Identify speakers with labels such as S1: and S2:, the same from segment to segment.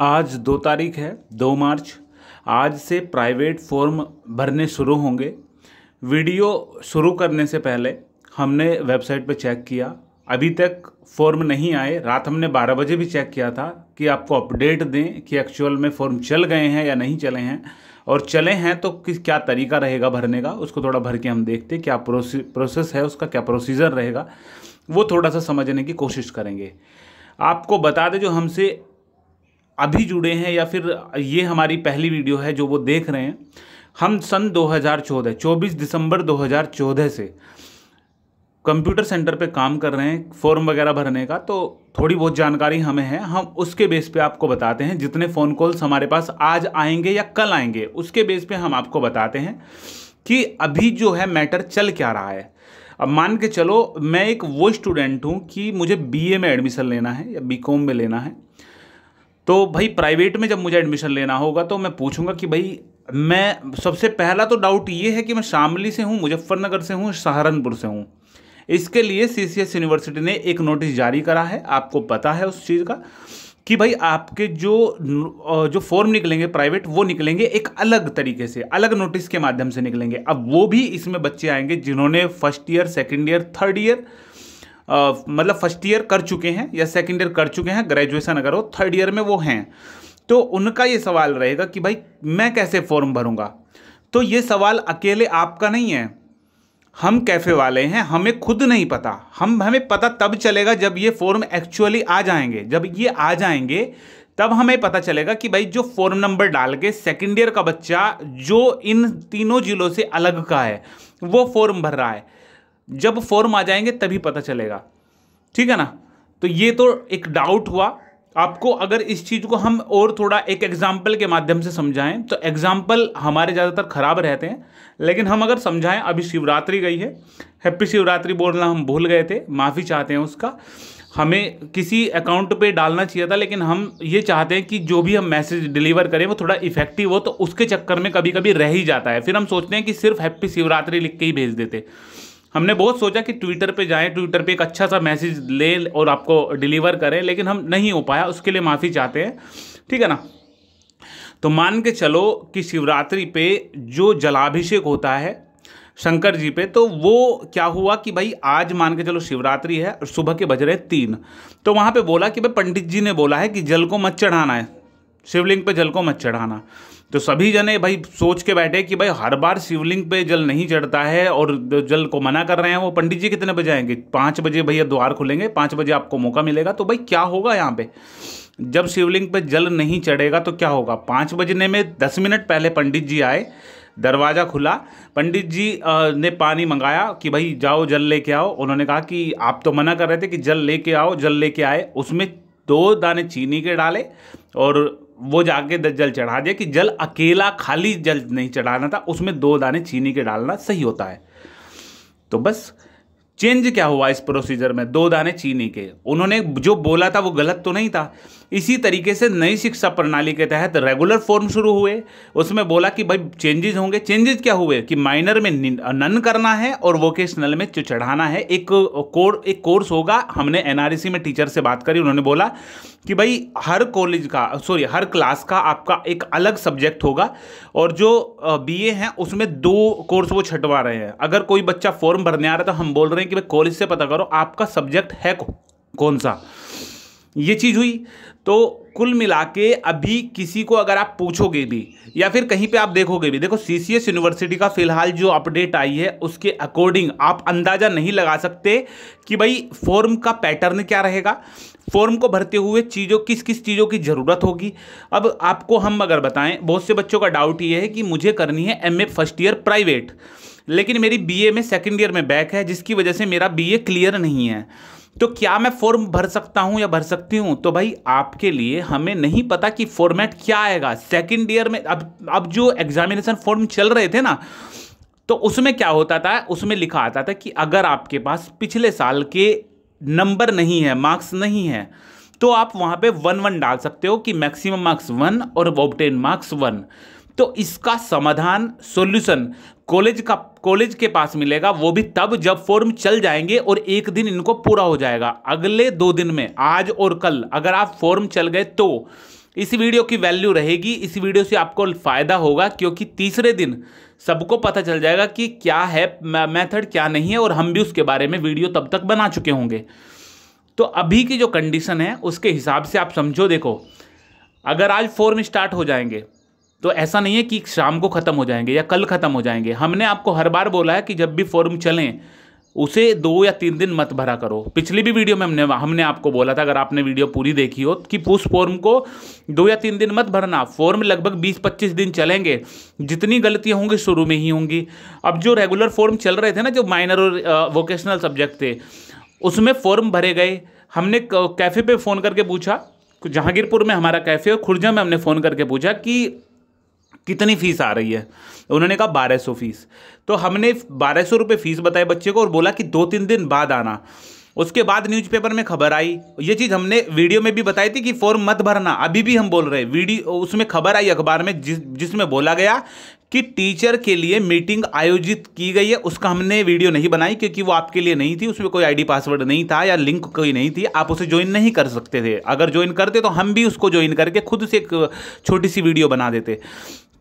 S1: आज दो तारीख है दो मार्च आज से प्राइवेट फॉर्म भरने शुरू होंगे वीडियो शुरू करने से पहले हमने वेबसाइट पर चेक किया अभी तक फॉर्म नहीं आए रात हमने 12 बजे भी चेक किया था कि आपको अपडेट दें कि एक्चुअल में फॉर्म चल गए हैं या नहीं चले हैं और चले हैं तो किस क्या तरीका रहेगा भरने का उसको थोड़ा भर के हम देखते क्या प्रोसेस है उसका क्या प्रोसीजर रहेगा वो थोड़ा सा समझने की कोशिश करेंगे आपको बता दें जो हमसे अभी जुड़े हैं या फिर ये हमारी पहली वीडियो है जो वो देख रहे हैं हम सन 2014 24 दिसंबर 2014 से कंप्यूटर सेंटर पे काम कर रहे हैं फॉर्म वगैरह भरने का तो थोड़ी बहुत जानकारी हमें है हम उसके बेस पे आपको बताते हैं जितने फ़ोन कॉल्स हमारे पास आज आएंगे या कल आएंगे उसके बेस पे हम आपको बताते हैं कि अभी जो है मैटर चल क्या रहा है अब मान के चलो मैं एक वो स्टूडेंट हूँ कि मुझे बीए में एडमिशन लेना है या बीकॉम में लेना है तो भाई प्राइवेट में जब मुझे एडमिशन लेना होगा तो मैं पूछूंगा कि भाई मैं सबसे पहला तो डाउट ये है कि मैं शामली से हूँ मुजफ्फरनगर से हूँ सहारनपुर से हूँ इसके लिए एस यूनिवर्सिटी ने एक नोटिस जारी करा है आपको पता है उस चीज़ का कि भाई आपके जो जो फॉर्म निकलेंगे प्राइवेट वो निकलेंगे एक अलग तरीके से अलग नोटिस के माध्यम से निकलेंगे अब वो भी इसमें बच्चे आएंगे जिन्होंने first year second year third year मतलब फर्स्ट ईयर कर चुके हैं या सेकेंड ईयर कर चुके हैं ग्रेजुएसन अगर हो थर्ड ईयर में वो हैं तो उनका ये सवाल रहेगा कि भाई मैं कैसे फॉर्म भरूँगा तो ये सवाल अकेले आपका नहीं है हम कैफ़े वाले हैं हमें खुद नहीं पता हम हमें पता तब चलेगा जब ये फॉर्म एक्चुअली आ जाएंगे जब ये आ जाएंगे तब हमें पता चलेगा कि भाई जो फॉर्म नंबर डाल के सेकेंड ईयर का बच्चा जो इन तीनों जिलों से अलग का है वो फॉर्म भर रहा है जब फॉर्म आ जाएंगे तभी पता चलेगा ठीक है ना तो ये तो एक डाउट हुआ आपको अगर इस चीज़ को हम और थोड़ा एक एग्जाम्पल के माध्यम से समझाएं तो एग्जाम्पल हमारे ज़्यादातर ख़राब रहते हैं लेकिन हम अगर समझाएं अभी शिवरात्रि गई है हैप्पी शिवरात्रि बोलना हम भूल गए थे माफ़ी चाहते हैं उसका हमें किसी अकाउंट पे डालना चाहिए था लेकिन हम ये चाहते हैं कि जो भी हम मैसेज डिलीवर करें वो थोड़ा इफेक्टिव हो तो उसके चक्कर में कभी कभी रह ही जाता है फिर हम सोचते हैं कि सिर्फ हैप्पी शिवरात्रि लिख के ही भेज देते हमने बहुत सोचा कि ट्विटर पे जाएं ट्विटर पे एक अच्छा सा मैसेज ले और आपको डिलीवर करें लेकिन हम नहीं हो पाया उसके लिए माफ़ी चाहते हैं ठीक है ना तो मान के चलो कि शिवरात्रि पे जो जलाभिषेक होता है शंकर जी पे तो वो क्या हुआ कि भाई आज मान के चलो शिवरात्रि है और सुबह के बज रहे तीन तो वहाँ पे बोला कि भाई पंडित जी ने बोला है कि जल को मत चढ़ाना है शिवलिंग पे जल को मत चढ़ाना तो सभी जने भाई सोच के बैठे कि भाई हर बार शिवलिंग पे जल नहीं चढ़ता है और जल को मना कर रहे हैं वो पंडित जी कितने बजे आएंगे पाँच बजे भैया द्वार खुलेंगे पाँच बजे आपको मौका मिलेगा तो भाई क्या होगा यहाँ पे जब शिवलिंग पे जल नहीं चढ़ेगा तो क्या होगा पाँच बजने में दस मिनट पहले पंडित जी आए दरवाज़ा खुला पंडित जी ने पानी मंगाया कि भाई जाओ जल ले आओ उन्होंने कहा कि आप तो मना कर रहे थे कि जल ले आओ जल ले आए उसमें दो दाने चीनी के डाले और वो जाके जल चढ़ा दिया कि जल अकेला खाली जल नहीं चढ़ाना था उसमें दो दाने चीनी के डालना सही होता है तो बस चेंज क्या हुआ इस प्रोसीजर में दो दाने चीनी के उन्होंने जो बोला था वो गलत तो नहीं था इसी तरीके से नई शिक्षा प्रणाली के तहत रेगुलर फॉर्म शुरू हुए उसमें बोला कि भाई चेंजेस होंगे चेंजेस क्या हुए कि माइनर में नन करना है और वोकेशनल में चढ़ाना है एक कोर एक कोर्स होगा हमने एनआरसी e में टीचर से बात करी उन्होंने बोला कि भाई हर कॉलेज का सॉरी हर क्लास का आपका एक अलग सब्जेक्ट होगा और जो बी हैं उसमें दो कोर्स वो छटवा रहे हैं अगर कोई बच्चा फॉर्म भरने आ रहा है तो हम बोल रहे हैं कि भाई कॉलेज से पता करो आपका सब्जेक्ट है कौन सा ये चीज़ हुई तो कुल मिला के अभी किसी को अगर आप पूछोगे भी या फिर कहीं पे आप देखोगे भी देखो सी सी एस यूनिवर्सिटी का फिलहाल जो अपडेट आई है उसके अकॉर्डिंग आप अंदाज़ा नहीं लगा सकते कि भाई फॉर्म का पैटर्न क्या रहेगा फॉर्म को भरते हुए चीज़ों किस किस चीज़ों की ज़रूरत होगी अब आपको हम अगर बताएं बहुत से बच्चों का डाउट ये है कि मुझे करनी है एम फर्स्ट ईयर प्राइवेट लेकिन मेरी बी में सेकेंड ईयर में बैक है जिसकी वजह से मेरा बी क्लियर नहीं है तो क्या मैं फॉर्म भर सकता हूं या भर सकती हूं तो भाई आपके लिए हमें नहीं पता कि फॉर्मेट क्या आएगा सेकेंड ईयर में अब अब जो एग्जामिनेशन फॉर्म चल रहे थे ना तो उसमें क्या होता था उसमें लिखा आता था कि अगर आपके पास पिछले साल के नंबर नहीं है मार्क्स नहीं है तो आप वहाँ पे वन वन डाल सकते हो कि मैक्सिमम मार्क्स वन और ऑबटेन मार्क्स वन तो इसका समाधान सॉल्यूशन कॉलेज का कॉलेज के पास मिलेगा वो भी तब जब फॉर्म चल जाएंगे और एक दिन इनको पूरा हो जाएगा अगले दो दिन में आज और कल अगर आप फॉर्म चल गए तो इस वीडियो की वैल्यू रहेगी इस वीडियो से आपको फ़ायदा होगा क्योंकि तीसरे दिन सबको पता चल जाएगा कि क्या है मेथड क्या नहीं है और हम भी उसके बारे में वीडियो तब तक बना चुके होंगे तो अभी की जो कंडीशन है उसके हिसाब से आप समझो देखो अगर आज फॉर्म स्टार्ट हो जाएंगे तो ऐसा नहीं है कि शाम को ख़त्म हो जाएंगे या कल ख़त्म हो जाएंगे हमने आपको हर बार बोला है कि जब भी फॉर्म चलें उसे दो या तीन दिन मत भरा करो पिछली भी वीडियो में हमने हमने आपको बोला था अगर आपने वीडियो पूरी देखी हो कि उस फॉर्म को दो या तीन दिन मत भरना फॉर्म लगभग 20-25 दिन चलेंगे जितनी गलतियां होंगी शुरू में ही होंगी अब जो रेगुलर फॉर्म चल रहे थे ना जो माइनर और वोकेशनल सब्जेक्ट थे उसमें फॉर्म भरे गए हमने कैफ़े पर फ़ोन करके पूछा जहांगीरपुर में हमारा कैफ़े और खुर्जा में हमने फ़ोन करके पूछा कि कितनी फ़ीस आ रही है उन्होंने कहा बारह सौ फीस तो हमने बारह सौ रुपये फ़ीस बताई बच्चे को और बोला कि दो तीन दिन बाद आना उसके बाद न्यूज़पेपर में खबर आई ये चीज़ हमने वीडियो में भी बताई थी कि फॉर्म मत भरना अभी भी हम बोल रहे हैं वीडियो उसमें खबर आई अखबार में जिस जिसमें बोला गया कि टीचर के लिए मीटिंग आयोजित की गई है उसका हमने वीडियो नहीं बनाई क्योंकि वो आपके लिए नहीं थी उसमें कोई आईडी पासवर्ड नहीं था या लिंक कोई नहीं थी आप उसे ज्वाइन नहीं कर सकते थे अगर ज्वाइन करते तो हम भी उसको ज्वाइन करके खुद से एक छोटी सी वीडियो बना देते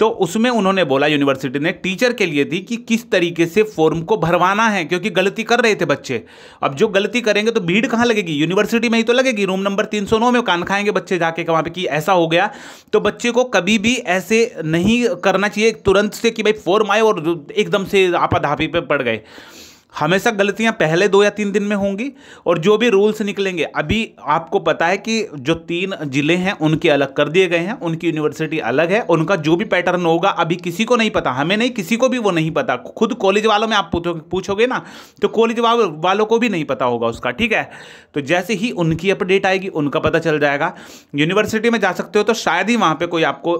S1: तो उसमें उन्होंने बोला यूनिवर्सिटी ने टीचर के लिए दी कि किस तरीके से फॉर्म को भरवाना है क्योंकि गलती कर रहे थे बच्चे अब जो गलती करेंगे तो भीड़ कहाँ लगेगी यूनिवर्सिटी में ही तो लगेगी रूम नंबर 309 में कान खाएंगे बच्चे जाके वहाँ पे कि ऐसा हो गया तो बच्चे को कभी भी ऐसे नहीं करना चाहिए तुरंत से कि भाई फॉर्म आए और एकदम से आपाधापी पर पड़ गए हमेशा गलतियां पहले दो या तीन दिन में होंगी और जो भी रूल्स निकलेंगे अभी आपको पता है कि जो तीन जिले हैं उनके अलग कर दिए गए हैं उनकी यूनिवर्सिटी अलग है उनका जो भी पैटर्न होगा अभी किसी को नहीं पता हमें नहीं किसी को भी वो नहीं पता खुद कॉलेज वालों में आप पूछोगे ना तो कॉलेज वालों को भी नहीं पता होगा उसका ठीक है तो जैसे ही उनकी अपडेट आएगी उनका पता चल जाएगा यूनिवर्सिटी में जा सकते हो तो शायद ही वहाँ पर कोई आपको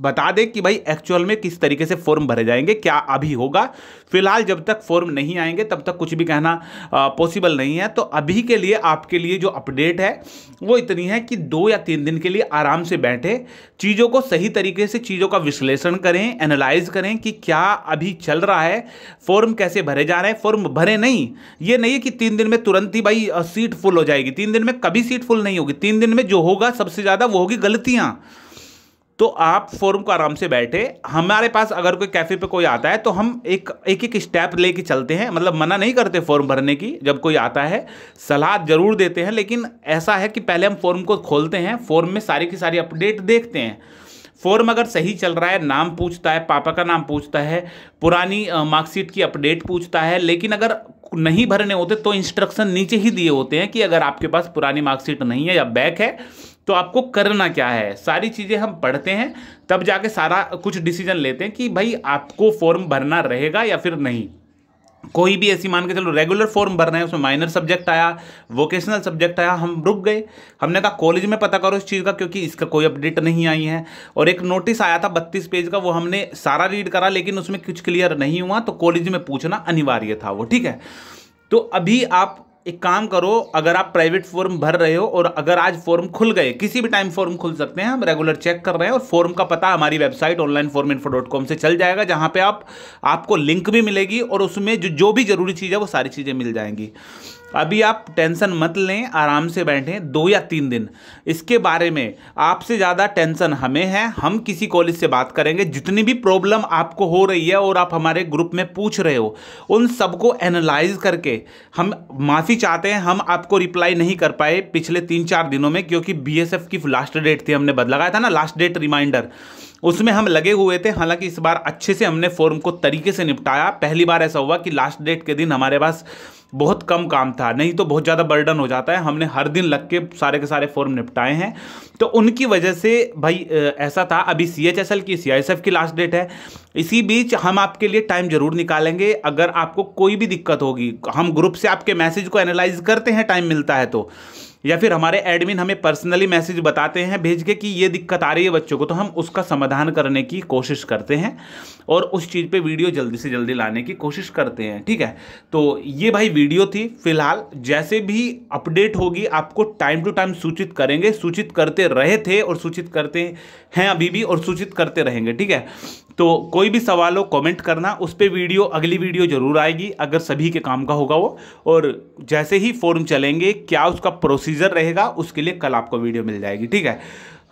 S1: बता दें कि भाई एक्चुअल में किस तरीके से फॉर्म भरे जाएंगे क्या अभी होगा फिलहाल जब तक फॉर्म नहीं आएंगे तब तक कुछ भी कहना पॉसिबल नहीं है तो अभी के लिए आपके लिए जो अपडेट है वो इतनी है कि दो या तीन दिन के लिए आराम से बैठे चीज़ों को सही तरीके से चीज़ों का विश्लेषण करें एनालाइज करें कि क्या अभी चल रहा है फॉर्म कैसे भरे जा रहे हैं फॉर्म भरे नहीं ये नहीं है कि तीन दिन में तुरंत ही भाई सीट फुल हो जाएगी तीन दिन में कभी सीट फुल नहीं होगी तीन दिन में जो होगा सबसे ज़्यादा वो होगी गलतियाँ तो आप फोरम को आराम से बैठे हमारे पास अगर कोई कैफ़े पे कोई आता है तो हम एक एक एक स्टेप लेके चलते हैं मतलब मना नहीं करते फॉर्म भरने की जब कोई आता है सलाह ज़रूर देते हैं लेकिन ऐसा है कि पहले हम फॉर्म को खोलते हैं फॉर्म में सारी की सारी अपडेट देखते हैं फॉर्म अगर सही चल रहा है नाम पूछता है पापा का नाम पूछता है पुरानी मार्कशीट की अपडेट पूछता है लेकिन अगर नहीं भरने होते तो इंस्ट्रक्शन नीचे ही दिए होते हैं कि अगर आपके पास पुरानी मार्कशीट नहीं है या बैक है तो आपको करना क्या है सारी चीज़ें हम पढ़ते हैं तब जाके सारा कुछ डिसीजन लेते हैं कि भाई आपको फॉर्म भरना रहेगा या फिर नहीं कोई भी ऐसी मान के चलो रेगुलर फॉर्म भर रहे हैं उसमें माइनर सब्जेक्ट आया वोकेशनल सब्जेक्ट आया हम रुक गए हमने कहा कॉलेज में पता करो इस चीज़ का क्योंकि इसका कोई अपडेट नहीं आई है और एक नोटिस आया था बत्तीस पेज का वो हमने सारा रीड करा लेकिन उसमें कुछ क्लियर नहीं हुआ तो कॉलेज में पूछना अनिवार्य था वो ठीक है तो अभी आप एक काम करो अगर आप प्राइवेट फॉर्म भर रहे हो और अगर आज फॉर्म खुल गए किसी भी टाइम फॉर्म खुल सकते हैं हम रेगुलर चेक कर रहे हैं और फॉर्म का पता हमारी website online form info dot com से चल जाएगा जहाँ पे आप आपको लिंक भी मिलेगी और उसमें जो जो भी जरूरी चीज़ है वो सारी चीज़ें मिल जाएंगी अभी आप टेंशन मत लें आराम से बैठें दो या तीन दिन इसके बारे में आपसे ज़्यादा टेंशन हमें है हम किसी कॉलेज से बात करेंगे जितनी भी प्रॉब्लम आपको हो रही है और आप हमारे ग्रुप में पूछ रहे हो उन सबको एनालाइज करके हम माफ़ी चाहते हैं हम आपको रिप्लाई नहीं कर पाए पिछले तीन चार दिनों में क्योंकि बी की लास्ट डेट थी हमने बदलाया था ना लास्ट डेट रिमाइंडर उसमें हम लगे हुए थे हालांकि इस बार अच्छे से हमने फॉर्म को तरीके से निपटाया पहली बार ऐसा हुआ कि लास्ट डेट के दिन हमारे पास बहुत कम काम था नहीं तो बहुत ज़्यादा बर्डन हो जाता है हमने हर दिन लग के सारे के सारे फॉर्म निपटाए हैं तो उनकी वजह से भाई ऐसा था अभी सी एच एस एल की सी आई एस एफ की लास्ट डेट है इसी बीच हम आपके लिए टाइम ज़रूर निकालेंगे अगर आपको कोई भी दिक्कत होगी हम ग्रुप से आपके मैसेज को एनालाइज करते हैं टाइम मिलता है तो या फिर हमारे एडमिन हमें पर्सनली मैसेज बताते हैं भेज के कि ये दिक्कत आ रही है बच्चों को तो हम उसका समाधान करने की कोशिश करते हैं और उस चीज़ पे वीडियो जल्दी से जल्दी लाने की कोशिश करते हैं ठीक है तो ये भाई वीडियो थी फिलहाल जैसे भी अपडेट होगी आपको टाइम टू टाइम सूचित करेंगे सूचित करते रहे थे और सूचित करते हैं अभी भी और सूचित करते रहेंगे ठीक है तो कोई भी सवाल हो कमेंट करना उस पर वीडियो अगली वीडियो ज़रूर आएगी अगर सभी के काम का होगा वो और जैसे ही फॉर्म चलेंगे क्या उसका प्रोसीजर रहेगा उसके लिए कल आपको वीडियो मिल जाएगी ठीक है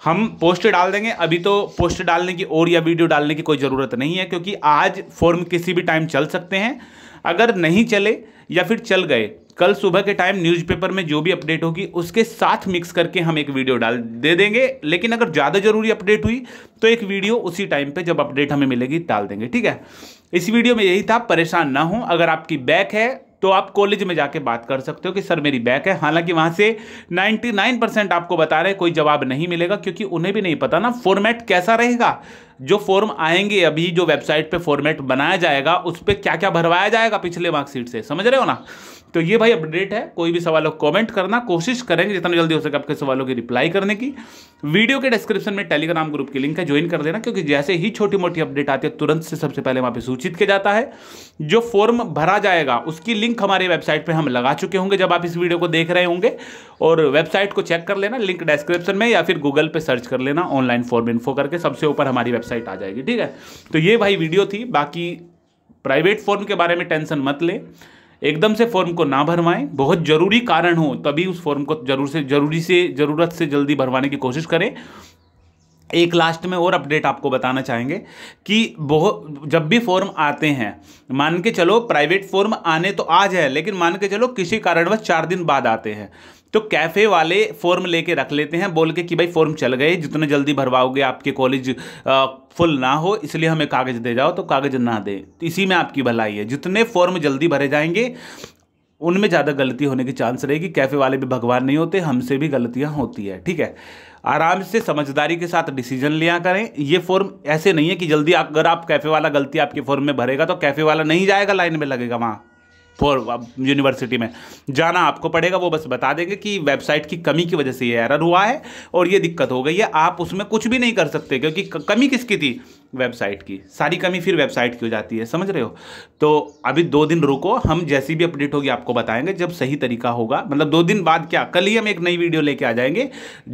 S1: हम पोस्ट डाल देंगे अभी तो पोस्ट डालने की और या वीडियो डालने की कोई ज़रूरत नहीं है क्योंकि आज फॉर्म किसी भी टाइम चल सकते हैं अगर नहीं चले या फिर चल गए कल सुबह के टाइम न्यूज़पेपर में जो भी अपडेट होगी उसके साथ मिक्स करके हम एक वीडियो डाल दे देंगे लेकिन अगर ज़्यादा ज़रूरी अपडेट हुई तो एक वीडियो उसी टाइम पे जब अपडेट हमें मिलेगी डाल देंगे ठीक है इस वीडियो में यही था परेशान ना हो अगर आपकी बैक है तो आप कॉलेज में जाके बात कर सकते हो कि सर मेरी बैक है हालांकि वहाँ से 99 परसेंट आपको बता रहे कोई जवाब नहीं मिलेगा क्योंकि उन्हें भी नहीं पता ना फॉर्मेट कैसा रहेगा जो फॉर्म आएंगे अभी जो वेबसाइट पे फॉर्मेट बनाया जाएगा उस पर क्या क्या भरवाया जाएगा पिछले मार्कशीट से समझ रहे हो ना तो ये भाई अपडेट है कोई भी सवाल हो कमेंट करना कोशिश करेंगे जितना जल्दी हो सके आपके सवालों की रिप्लाई करने की वीडियो के डिस्क्रिप्शन में टेलीग्राम ग्रुप की लिंक है ज्वाइन कर देना क्योंकि जैसे ही छोटी मोटी अपडेट आती है तुरंत से सबसे पहले वहाँ पे सूचित किया जाता है जो फॉर्म भरा जाएगा उसकी लिंक हमारे वेबसाइट पर हम लगा चुके होंगे जब आप इस वीडियो को देख रहे होंगे और वेबसाइट को चेक कर लेना लिंक डिस्क्रिप्शन में या फिर गूगल पर सर्च कर लेना ऑनलाइन फॉर्म इन्फो करके सबसे ऊपर हमारी वेबसाइट वेबसाइट आ जाएगी ठीक है तो ये भाई वीडियो थी बाकी प्राइवेट फॉर्म के बारे में टेंशन मत लें एकदम से फॉर्म को ना भरवाएं बहुत ज़रूरी कारण हो तभी उस फॉर्म को जरूर से जरूरी से ज़रूरत से जल्दी भरवाने की कोशिश करें एक लास्ट में और अपडेट आपको बताना चाहेंगे कि बहुत जब भी फॉर्म आते हैं मान के चलो प्राइवेट फॉर्म आने तो आज है लेकिन मान के चलो किसी कारणवश चार दिन बाद आते हैं तो कैफ़े वाले फॉर्म लेके रख लेते हैं बोल के कि भाई फॉर्म चल गए जितने जल्दी भरवाओगे आपके कॉलेज फुल ना हो इसलिए हमें कागज़ दे जाओ तो कागज़ ना दे इसी में आपकी भलाई है जितने फॉर्म जल्दी भरे जाएंगे उनमें ज़्यादा गलती होने की चांस रहेगी कैफ़े वाले भी भगवान नहीं होते हमसे भी गलतियाँ होती है ठीक है आराम से समझदारी के साथ डिसीजन लिया करें ये फॉर्म ऐसे नहीं है कि जल्दी आप अगर आप कैफ़े वाला गलती आपके फॉर्म में भरेगा तो कैफ़े वाला नहीं जाएगा लाइन में लगेगा वहाँ फॉर यूनिवर्सिटी में जाना आपको पड़ेगा वो बस बता देंगे कि वेबसाइट की कमी की वजह से ये एरर हुआ है और ये दिक्कत हो गई है आप उसमें कुछ भी नहीं कर सकते क्योंकि कमी किसकी थी वेबसाइट की सारी कमी फिर वेबसाइट की हो जाती है समझ रहे हो तो अभी दो दिन रुको हम जैसी भी अपडेट होगी आपको बताएंगे जब सही तरीका होगा मतलब दो दिन बाद क्या कल ही हम एक नई वीडियो लेके आ जाएंगे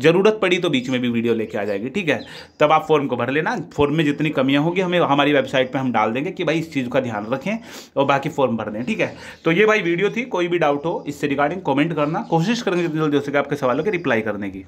S1: ज़रूरत पड़ी तो बीच में भी वीडियो लेके आ जाएगी ठीक है तब आप फॉर्म को भर लेना फॉर्म में जितनी कमियाँ होगी हमें हमारी वेबसाइट पर हम डाल देंगे कि भाई इस चीज़ का ध्यान रखें और बाकी फॉर्म भर दें ठीक है तो ये भाई वीडियो थी कोई भी डाउट हो इससे रिगार्डिंग कॉमेंट करना कोशिश करेंगे जितनी जल्दी आपके सवालों के रिप्लाई करने की